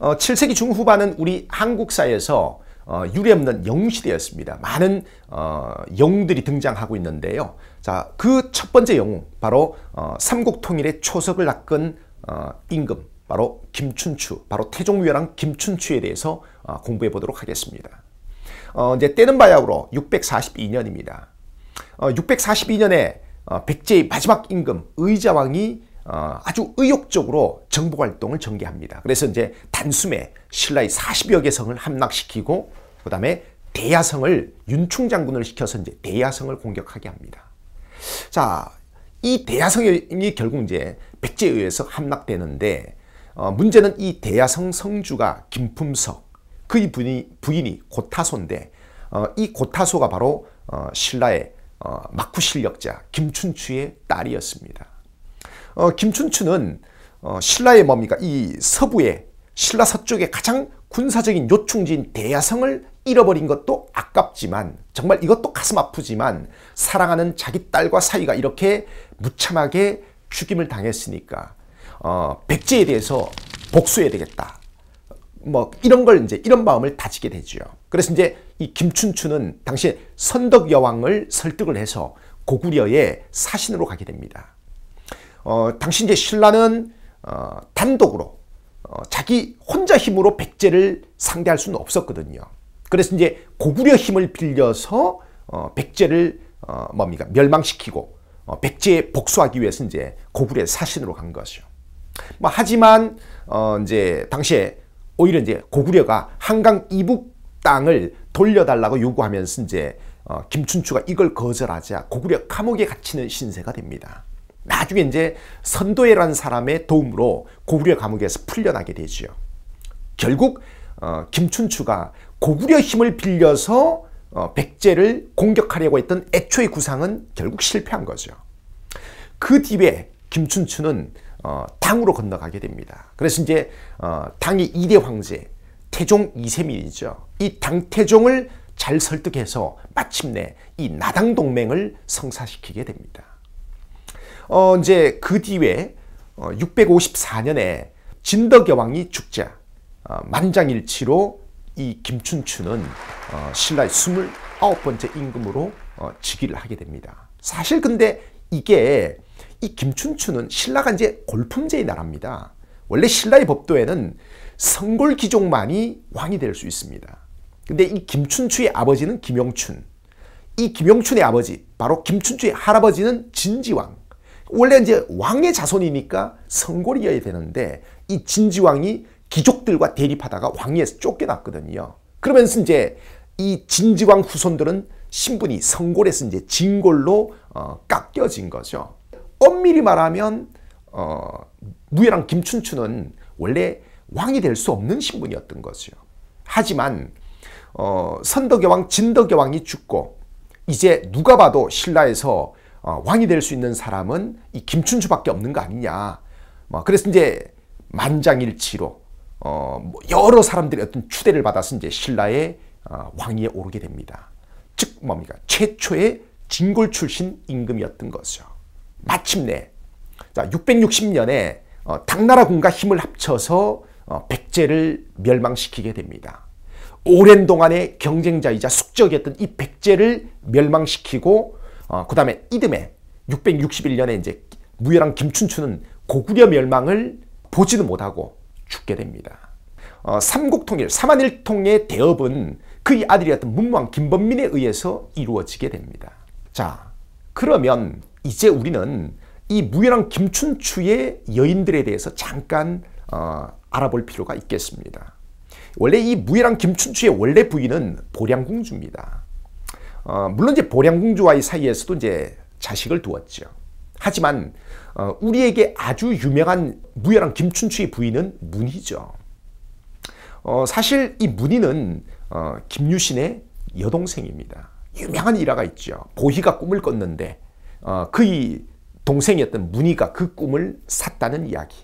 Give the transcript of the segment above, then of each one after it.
어, 7세기 중후반은 우리 한국사에서 어, 유례없는 영웅시대였습니다. 많은 어, 영웅들이 등장하고 있는데요. 자, 그 첫 번째 영웅 바로 어, 삼국통일의 초석을 낚은 어, 임금 바로 김춘추, 바로 태종위랑 김춘추에 대해서 어, 공부해 보도록 하겠습니다. 어, 이제 때는 바야흐로 642년입니다. 어, 642년에 어, 백제의 마지막 임금 의자왕이 어, 아주 의욕적으로 정복 활동을 전개합니다. 그래서 이제 단숨에 신라의 40여 개 성을 함락시키고 그다음에 대야성을 윤충 장군을 시켜서 이제 대야성을 공격하게 합니다. 자, 이 대야성이 결국 이제 백제에 의해서 함락되는데 어, 문제는 이 대야성 성주가 김품석 그의 부인이, 부인이 고타소인데 어, 이 고타소가 바로 어, 신라의 어, 막후 실력자 김춘추의 딸이었습니다. 어, 김춘추는 어, 신라의 뭡니까 이 서부에 신라 서쪽에 가장 군사적인 요충지인 대야성을 잃어버린 것도 아깝지만 정말 이것도 가슴 아프지만 사랑하는 자기 딸과 사위가 이렇게 무참하게 죽임을 당했으니까 어, 백제에 대해서 복수해야 되겠다. 뭐 이런 걸 이제 이런 마음을 다지게 되죠. 그래서 이제 이 김춘추는 당시 선덕 여왕을 설득을 해서 고구려에 사신으로 가게 됩니다. 어, 당신 이제 신라는 어, 단독으로 어, 자기 혼자 힘으로 백제를 상대할 수는 없었거든요. 그래서 이제 고구려 힘을 빌려서 어, 백제를 어, 뭡니까 멸망시키고 어, 백제에 복수하기 위해서 이제 고구려 사신으로 간 것이죠. 뭐 하지만 어, 이제 당시에 오히려 이제 고구려가 한강 이북 땅을 돌려달라고 요구하면서 이제 어, 김춘추가 이걸 거절하자 고구려 감옥에 갇히는 신세가 됩니다. 나중에 이제 선도해라는 사람의 도움으로 고구려 감옥에서 풀려나게 되지요. 결국 어, 김춘추가 고구려 힘을 빌려서 어, 백제를 공격하려고 했던 애초의 구상은 결국 실패한 거죠. 그 뒤에 김춘추는 어, 당으로 건너가게 됩니다. 그래서 이제 어, 당의 이대 황제 태종 이세민이죠. 이 당태종을 잘 설득해서 마침내 이 나당 동맹을 성사시키게 됩니다. 어, 이제 그 뒤에 654년에 어, 진덕여왕이 죽자 어, 만장일치로 이 김춘추는 어, 신라의 29번째 임금으로 즉위를 하게 됩니다. 사실 근데 이게 이 김춘추는 신라가 이제 골품제의 나라입니다. 원래 신라의 법도에는 성골기종만이 왕이 될 수 있습니다. 근데 이 김춘추의 아버지는 김영춘, 이 김영춘의 아버지, 바로 김춘추의 할아버지는 진지왕, 원래 이제 왕의 자손이니까 성골이어야 되는데 이 진지왕이 귀족들과 대립하다가 왕위에서 쫓겨났거든요. 그러면서 이제 이 진지왕 후손들은 신분이 성골에서 이제 진골로 어, 깎여진 거죠. 엄밀히 말하면 어, 무예랑 김춘추는 원래 왕이 될 수 없는 신분이었던 거죠. 하지만 어, 선덕여왕 진덕여왕이 죽고 이제 누가 봐도 신라에서 어, 왕이 될 수 있는 사람은 이 김춘추밖에 없는 거 아니냐. 뭐 그래서 이제 만장일치로 어, 뭐 여러 사람들의 어떤 추대를 받아서 이제 신라의 어, 왕위에 오르게 됩니다. 즉 뭡니까 최초의 진골 출신 임금이었던 거죠. 마침내 자 660년에 어, 당나라 군과 힘을 합쳐서 어, 백제를 멸망시키게 됩니다. 오랜 동안의 경쟁자이자 숙적이었던 이 백제를 멸망시키고 어, 그 다음에 이듬해 661년에 이제 무열왕 김춘추는 고구려 멸망을 보지도 못하고 죽게 됩니다. 어, 삼국통일, 삼한일통의 대업은 그의 아들이었던 문무왕 김범민에 의해서 이루어지게 됩니다. 자, 그러면 이제 우리는 이 무열왕 김춘추의 여인들에 대해서 잠깐 어, 알아볼 필요가 있겠습니다. 원래 이 무열왕 김춘추의 원래 부인은 보량공주입니다. 어, 물론 이제 보량공주와의 사이에서도 이제 자식을 두었죠. 하지만 어, 우리에게 아주 유명한 무열한 김춘추의 부인은 문희죠. 어, 사실 이 문희는 어, 김유신의 여동생입니다. 유명한 일화가 있죠. 보희가 꿈을 꿨는데 어, 그의 동생이었던 문희가 그 꿈을 샀다는 이야기.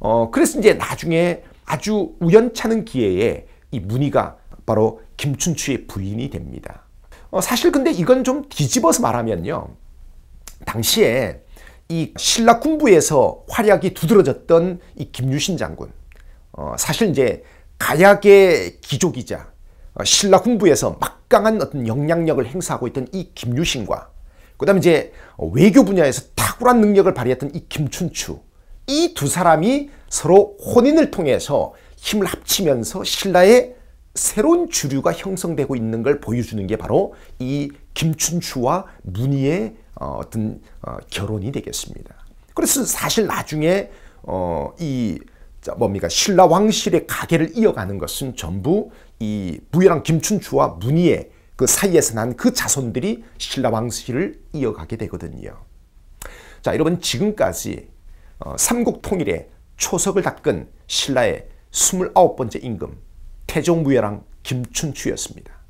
어, 그래서 이제 나중에 아주 우연찮은 기회에 이 문희가 바로 김춘추의 부인이 됩니다. 어, 사실 근데 이건 좀 뒤집어서 말하면요. 당시에 이 신라 군부에서 활약이 두드러졌던 이 김유신 장군. 어, 사실 이제 가약의 기족이자 어, 신라 군부에서 막강한 어떤 영향력을 행사하고 있던 이 김유신과 그다음에 이제 외교 분야에서 탁월한 능력을 발휘했던 이 김춘추 이 두 사람이 서로 혼인을 통해서 힘을 합치면서 신라의 새로운 주류가 형성되고 있는 걸 보여주는 게 바로 이 김춘추와 문희의 어, 어떤 어, 결혼이 되겠습니다. 그래서 사실 나중에 어, 이 뭡니까 신라 왕실의 가계를 이어가는 것은 전부 이 부여랑 김춘추와 문희의 그 사이에서 난 그 자손들이 신라 왕실을 이어가게 되거든요. 자 여러분 지금까지 삼국 통일의 초석을 닦은 신라의 29번째 임금 태종부예랑 김춘추였습니다.